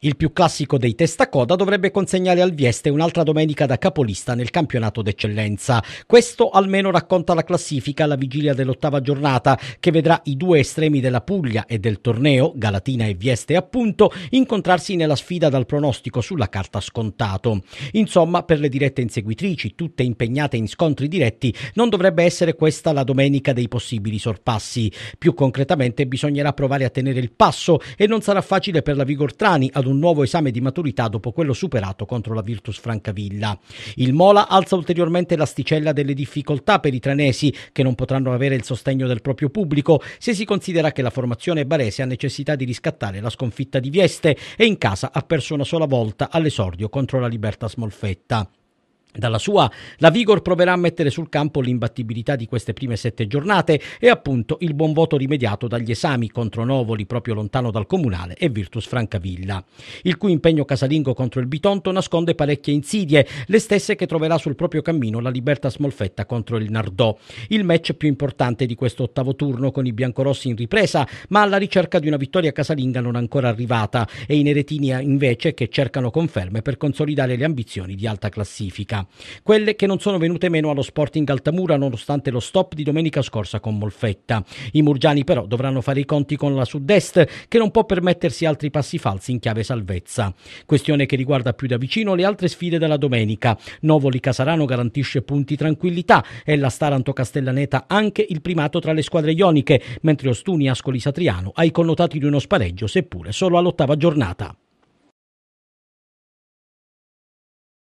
Il più classico dei testacoda dovrebbe consegnare al Vieste un'altra domenica da capolista nel campionato d'eccellenza. Questo almeno racconta la classifica alla vigilia dell'ottava giornata che vedrà i due estremi della Puglia e del torneo, Galatina e Vieste appunto, incontrarsi nella sfida dal pronostico sulla carta scontato. Insomma, per le dirette inseguitrici, tutte impegnate in scontri diretti, non dovrebbe essere questa la domenica dei possibili sorpassi. Più concretamente bisognerà provare a tenere il passo e non sarà facile per la Vigortrani ad ad un nuovo esame di maturità dopo quello superato contro la Virtus Francavilla. Il Mola alza ulteriormente l'asticella delle difficoltà per i tranesi che non potranno avere il sostegno del proprio pubblico se si considera che la formazione barese ha necessità di riscattare la sconfitta di Vieste e in casa ha perso una sola volta all'esordio contro la Libertas Molfetta. Dalla sua, la Vigor proverà a mettere sul campo l'imbattibilità di queste prime sette giornate e appunto il buon voto rimediato dagli esami contro Novoli proprio lontano dal comunale e Virtus Francavilla, il cui impegno casalingo contro il Bitonto nasconde parecchie insidie, le stesse che troverà sul proprio cammino la Libertas Molfetta contro il Nardò, il match più importante di questo ottavo turno con i biancorossi in ripresa, ma alla ricerca di una vittoria casalinga non ancora arrivata e i neretini invece che cercano conferme per consolidare le ambizioni di alta classifica quelle che non sono venute meno allo Sporting Altamura nonostante lo stop di domenica scorsa con Molfetta. I murgiani però dovranno fare i conti con la sud-est che non può permettersi altri passi falsi in chiave salvezza. Questione che riguarda più da vicino le altre sfide della domenica. Novoli Casarano garantisce punti tranquillità e la Staranto Castellaneta anche il primato tra le squadre ioniche, mentre Ostuni Ascoli Satriano ha i connotati di uno spareggio seppure solo all'ottava giornata.